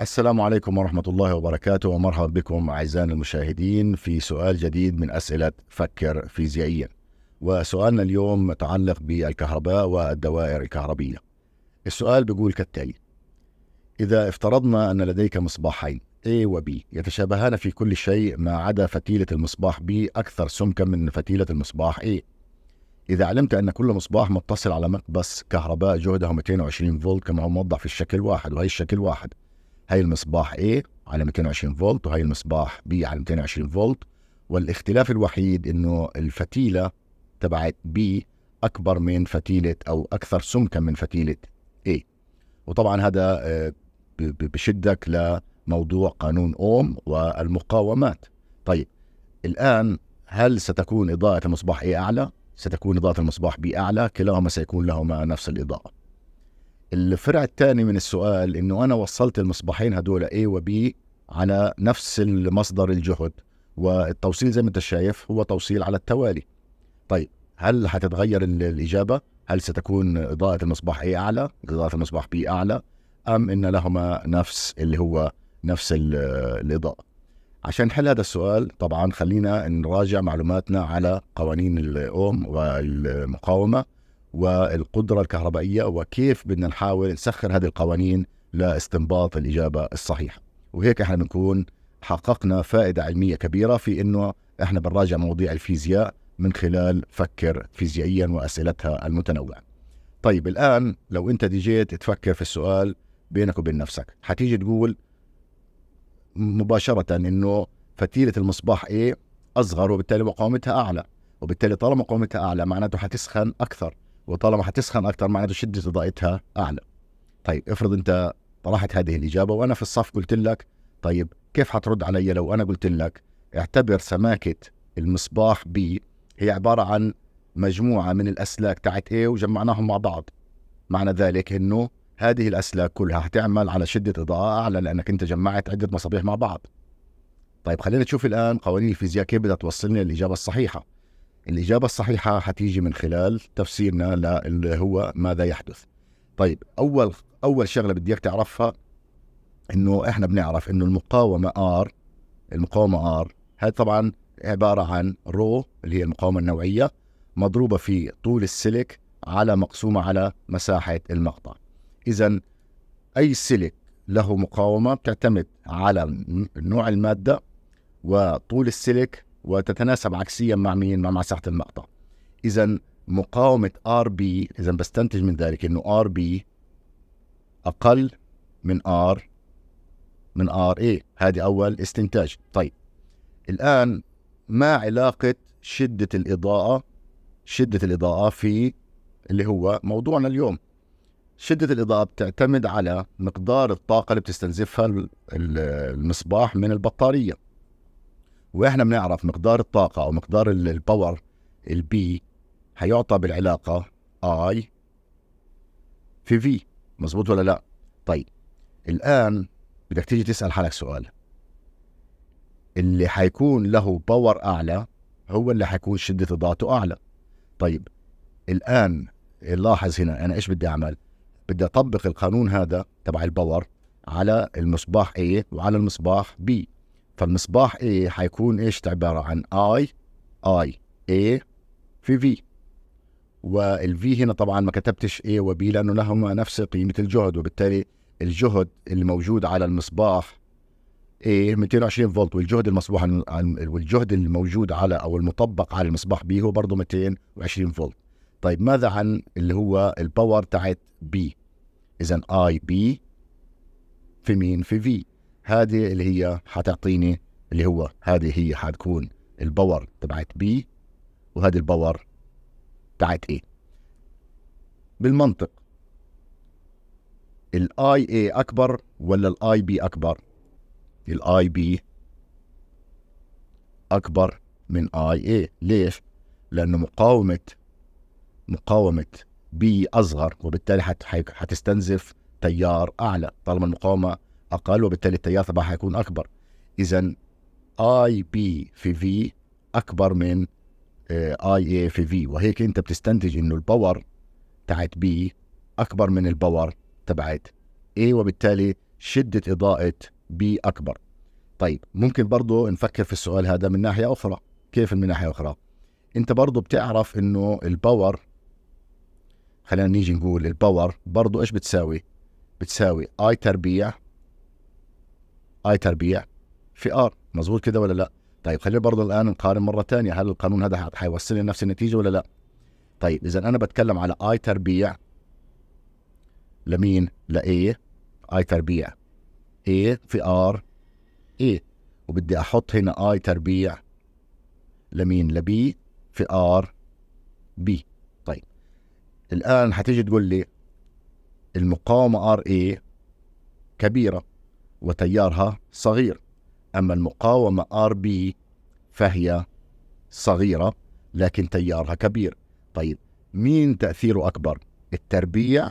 السلام عليكم ورحمة الله وبركاته ومرحبا بكم أعزائنا المشاهدين في سؤال جديد من أسئلة فكر فيزيائيا وسؤالنا اليوم متعلق بالكهرباء والدوائر الكهربية السؤال بيقول كالتالي إذا افترضنا أن لديك مصباحين A و B يتشابهان في كل شيء ما عدا فتيلة المصباح B أكثر سمكا من فتيلة المصباح A إذا علمت أن كل مصباح متصل على مقبس كهرباء جهده 220 فولت كما هو موضح في الشكل واحد وهي الشكل واحد هاي المصباح A على 220 فولت وهي المصباح B على 220 فولت والاختلاف الوحيد انه الفتيله تبعت B اكبر من فتيله او اكثر سمكا من فتيله A وطبعا هذا آه، بشدك لموضوع قانون اوم والمقاومات طيب الان هل ستكون اضاءه المصباح A اعلى ستكون اضاءه المصباح B اعلى كلاهما سيكون لهما نفس الاضاءه الفرع الثاني من السؤال انه انا وصلت المصباحين هدول A B على نفس المصدر الجهد والتوصيل زي ما انت شايف هو توصيل على التوالي طيب هل حتتغير الاجابه هل ستكون اضاءه المصباح A اعلى اضاءه المصباح B اعلى ام ان لهما نفس اللي هو نفس الاضاءه عشان نحل هذا السؤال طبعا خلينا نراجع معلوماتنا على قوانين الاوم والمقاومه والقدره الكهربائيه وكيف بدنا نحاول نسخر هذه القوانين لاستنباط الاجابه الصحيحه وهيك احنا بنكون حققنا فائده علميه كبيره في انه احنا بنراجع مواضيع الفيزياء من خلال فكر فيزيائيا واسئلتها المتنوعه. طيب الان لو انت جيت تفكر في السؤال بينك وبين نفسك حتيجي تقول مباشره انه فتيله المصباح A اصغر وبالتالي مقاومتها اعلى وبالتالي طالما مقاومتها اعلى معناته حتسخن اكثر وطالما حتسخن اكثر معناته شده اضاءتها اعلى طيب افرض انت طرحت هذه الاجابه وانا في الصف قلت لك طيب كيف حترد علي لو انا قلت لك اعتبر سماكه المصباح بي هي عباره عن مجموعه من الاسلاك تاعت A وجمعناهم مع بعض معنى ذلك انه هذه الاسلاك كلها حتعمل على شده اضاءه اعلى لانك انت جمعت عده مصابيح مع بعض طيب خلينا نشوف الان قوانين الفيزياء كيف بدها توصلنا للاجابه الصحيحه الإجابة الصحيحة حتيجي من خلال تفسيرنا للي هو ماذا يحدث طيب أول أول شغلة بدي إياك تعرفها إنه إحنا بنعرف إنه المقاومة آر المقاومة آر هاي طبعا عبارة عن رو اللي هي المقاومة النوعية مضروبة في طول السلك على مقسومة على مساحة المقطع إذا أي سلك له مقاومة بتعتمد على نوع المادة وطول السلك وتتناسب عكسيا مع مين؟ مع مساحه المقطع. اذا مقاومه ار بي اذا بستنتج من ذلك انه ار بي اقل من ار من ار اي هذه اول استنتاج طيب الان ما علاقه شده الاضاءه شده الاضاءه في اللي هو موضوعنا اليوم شدة الإضاءة بتعتمد على مقدار الطاقة اللي بتستنزفها المصباح من البطارية واحنا بنعرف مقدار الطاقه او مقدار الباور البي هيعطى بالعلاقه اي في في مظبوط ولا لا طيب الان بدك تيجي تسال حالك سؤال اللي حيكون له باور اعلى هو اللي حيكون شده ضغطه اعلى طيب الان لاحظ هنا انا ايش بدي اعمل بدي اطبق القانون هذا تبع الباور على المصباح A وعلى المصباح B فالمصباح اي حيكون ايش عباره عن اي اي اي في في والفي هنا طبعا ما كتبتش اي وبي لانه لهما نفس قيمه الجهد وبالتالي الجهد الموجود على المصباح A 220 فولت والجهد المصبوح والجهد الموجود على او المطبق على المصباح بي هو برضه 220 فولت طيب ماذا عن اللي هو الباور تاعت بي اذا اي بي في مين في في هذه اللي هي حتعطيني اللي هو هذه هي حتكون الباور تبعت بي وهذه الباور تبعت اي بالمنطق الاي اي اكبر ولا الاي بي اكبر الاي بي اكبر من اي اي ليش لانه مقاومه مقاومه بي اصغر وبالتالي حتستنزف تيار اعلى طالما المقاومه اقل وبالتالي التيار تبعها حيكون اكبر اذا اي بي في في اكبر من اي آه، اي في في وهيك انت بتستنتج انه الباور تاعت بي اكبر من الباور تبعت اي وبالتالي شده اضاءه بي اكبر طيب ممكن برضه نفكر في السؤال هذا من ناحيه اخرى كيف من ناحيه اخرى انت برضه بتعرف انه الباور خلينا نيجي نقول الباور برضه ايش بتساوي بتساوي اي تربيع اي تربيع في ار آه، مزبوط كده ولا لا طيب خلينا برضه الان نقارن مره ثانيه هل القانون هذا حيوصلني لنفس النتيجه ولا لا طيب اذا انا بتكلم على اي تربيع لمين لاي اي تربيع ايه في ار ايه وبدي احط هنا اي تربيع لمين لبي في ار بي طيب الان هتيجي تقول لي المقاومه ار اي كبيره وتيارها صغير أما المقاومة ار بي فهي صغيرة لكن تيارها كبير طيب مين تأثيره أكبر التربيع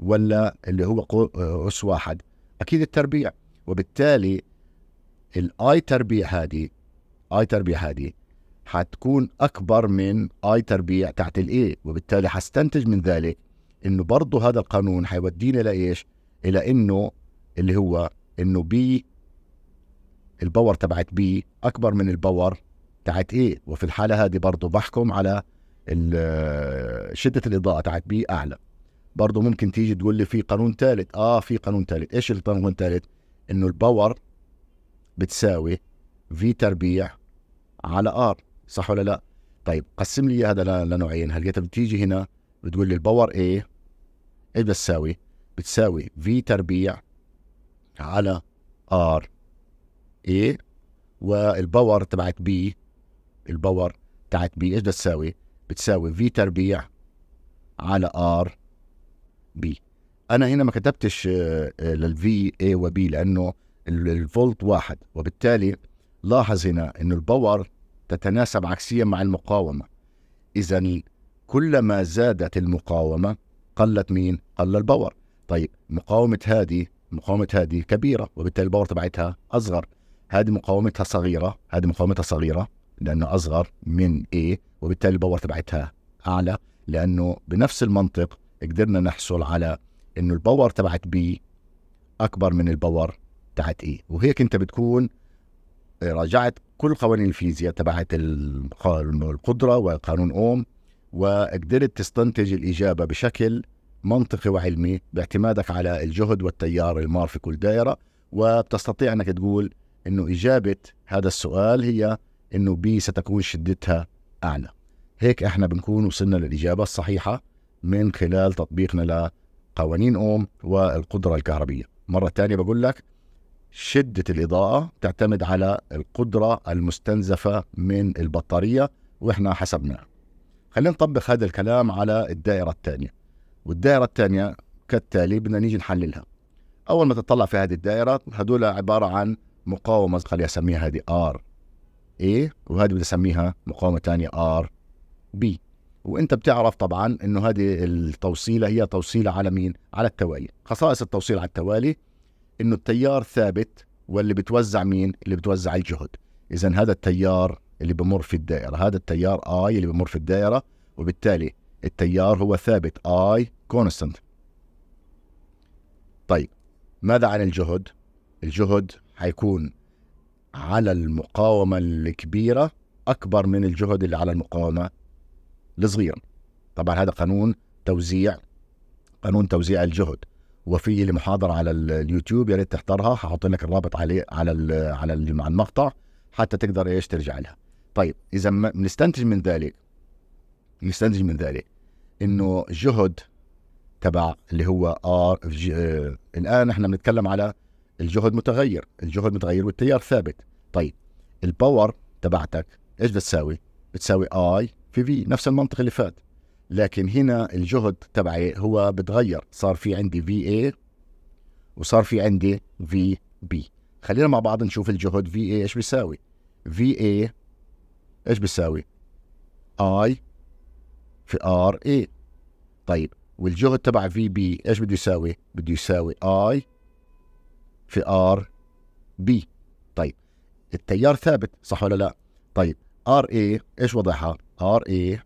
ولا اللي هو أس واحد أكيد التربيع وبالتالي الاي تربيع هذه اي تربيع هذه حتكون اكبر من اي تربيع تحت الاي وبالتالي حستنتج من ذلك انه برضه هذا القانون حيودينا لايش الى انه اللي هو انه بي الباور تبعت بي اكبر من الباور تاعت ايه وفي الحاله هذه برضه بحكم على آه، شده الاضاءه تاعت بي اعلى برضه ممكن تيجي تقول لي في قانون ثالث اه في قانون ثالث ايش القانون الثالث انه الباور بتساوي في تربيع على ار صح ولا لا طيب قسم لي هذا لنوعين هل بتيجي هنا بتقول لي الباور ايه ايه بتساوي بتساوي في تربيع على ار اي والباور تبعت بي الباور تبعت بي ايش بدها تساوي؟ بتساوي في تربيع على ار بي انا هنا ما كتبتش للفي اي وبي لانه الفولت واحد وبالتالي لاحظ هنا انه الباور تتناسب عكسيا مع المقاومه اذا كلما زادت المقاومه قلت مين قل الباور طيب مقاومه هذه مقاومه هذه كبيره وبالتالي الباور تبعتها اصغر هذه مقاومتها صغيره هذه مقاومتها صغيره لانه اصغر من A وبالتالي الباور تبعتها اعلى لانه بنفس المنطق قدرنا نحصل على انه الباور تبعت B اكبر من الباور تبعت A وهيك انت بتكون راجعت كل قوانين الفيزياء تبعت القدره وقانون اوم وقدرت تستنتج الاجابه بشكل منطقي وعلمي باعتمادك على الجهد والتيار المار في كل دائرة وبتستطيع أنك تقول أنه إجابة هذا السؤال هي أنه بي ستكون شدتها أعلى هيك احنا بنكون وصلنا للإجابة الصحيحة من خلال تطبيقنا لقوانين أوم والقدرة الكهربية مرة ثانية بقول لك شدة الإضاءة تعتمد على القدرة المستنزفة من البطارية وإحنا حسبناها خلينا نطبق هذا الكلام على الدائرة الثانية والدائره الثانيه كالتالي بدنا نيجي نحللها اول ما تطلع في هذه الدائره هدول عباره عن مقاومه خلي اسميها هذه ار اي وهذه بدي اسميها مقاومه ثانيه ار بي وانت بتعرف طبعا انه هذه التوصيله هي توصيله على مين؟ على التوالي، خصائص التوصيل على التوالي انه التيار ثابت واللي بتوزع مين؟ اللي بتوزع الجهد. اذا هذا التيار اللي بمر في الدائره، هذا التيار اي اللي بمر في الدائره وبالتالي التيار هو ثابت I constant طيب ماذا عن الجهد؟ الجهد حيكون على المقاومة الكبيرة أكبر من الجهد اللي على المقاومة الصغيرة طبعا هذا قانون توزيع قانون توزيع الجهد وفي لمحاضرة على اليوتيوب يا ريت تحضرها هحط لك الرابط عليه على الـ على الـ على المقطع حتى تقدر ايش ترجع لها. طيب اذا بنستنتج من ذلك نستنتج من ذلك انه جهد تبع اللي هو ار آه الان احنا بنتكلم على الجهد متغير الجهد متغير والتيار ثابت طيب الباور تبعتك ايش بتساوي بتساوي اي في في نفس المنطق اللي فات لكن هنا الجهد تبعي هو بتغير صار في عندي في اي وصار في عندي في بي خلينا مع بعض نشوف الجهد في اي ايش بيساوي في اي ايش بيساوي اي في ار اي طيب والجهد تبع في بي ايش بده يساوي؟ بده يساوي اي في ار بي طيب التيار ثابت صح ولا لا؟ طيب ار اي ايش وضعها؟ ار اي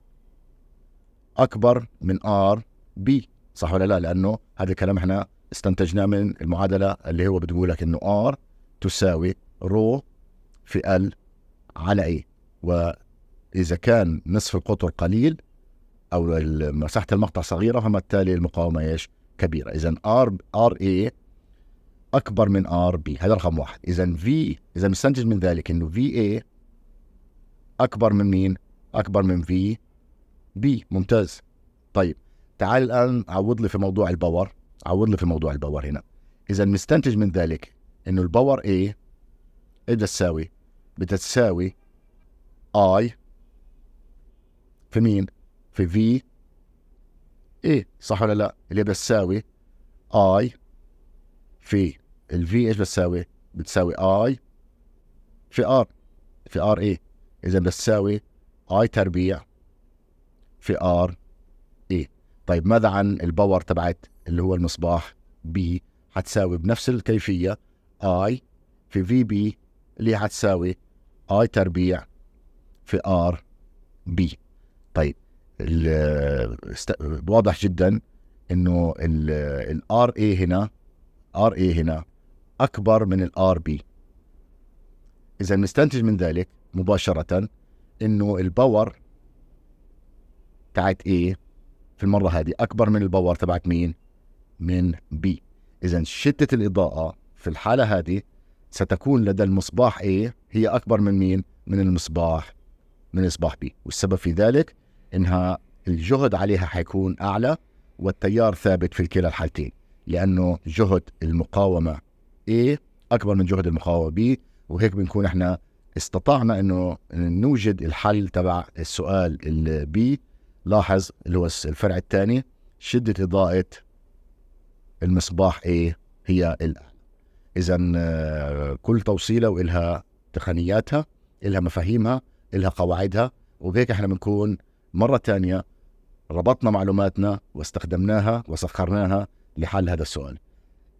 اكبر من ار بي صح ولا لا؟ لانه هذا الكلام احنا استنتجناه من المعادله اللي هو بتقول لك انه ار تساوي رو في ال على اي واذا كان نصف القطر قليل او مساحه المقطع صغيره فما التالي المقاومه ايش؟ كبيره اذا ار ار اي اكبر من ار بي هذا رقم واحد اذا في اذا نستنتج من ذلك انه في اي اكبر من مين؟ اكبر من في بي ممتاز طيب تعال الان عوض لي في موضوع الباور عوض لي في موضوع الباور هنا اذا نستنتج من ذلك انه الباور اي ايه بدها تساوي؟ بدها تساوي اي في مين؟ في في ايه صح ولا لا اللي بتساوي اي في الفي ايش بتساوي بتساوي اي في ار في ار ايه اذا بتساوي اي تربيع في ار ايه طيب ماذا عن الباور تبعت اللي هو المصباح بي هتساوي بنفس الكيفيه اي في في بي اللي هتساوي اي تربيع في ار بي طيب واضح جدا انه الار اي هنا ار اي هنا اكبر من الار بي اذا نستنتج من ذلك مباشره انه الباور تاعت اي في المره هذه اكبر من الباور تبعت مين من بي اذا شده الاضاءه في الحاله هذه ستكون لدى المصباح اي هي اكبر من مين من المصباح من مصباح بي والسبب في ذلك انها الجهد عليها حيكون اعلى والتيار ثابت في كلا الحالتين لانه جهد المقاومه A اكبر من جهد المقاومه B وهيك بنكون احنا استطعنا انه نوجد الحل تبع السؤال البي لاحظ اللي هو الفرع الثاني شده اضاءه المصباح A هي الاعلى اذا آه، كل توصيله والها تقنياتها الها مفاهيمها الها قواعدها وبهيك احنا بنكون مرة ثانية ربطنا معلوماتنا واستخدمناها وسخرناها لحل هذا السؤال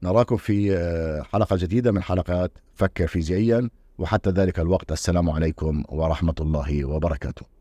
نراكم في آه، حلقة جديدة من حلقات فكر فيزيائيا وحتى ذلك الوقت السلام عليكم ورحمة الله وبركاته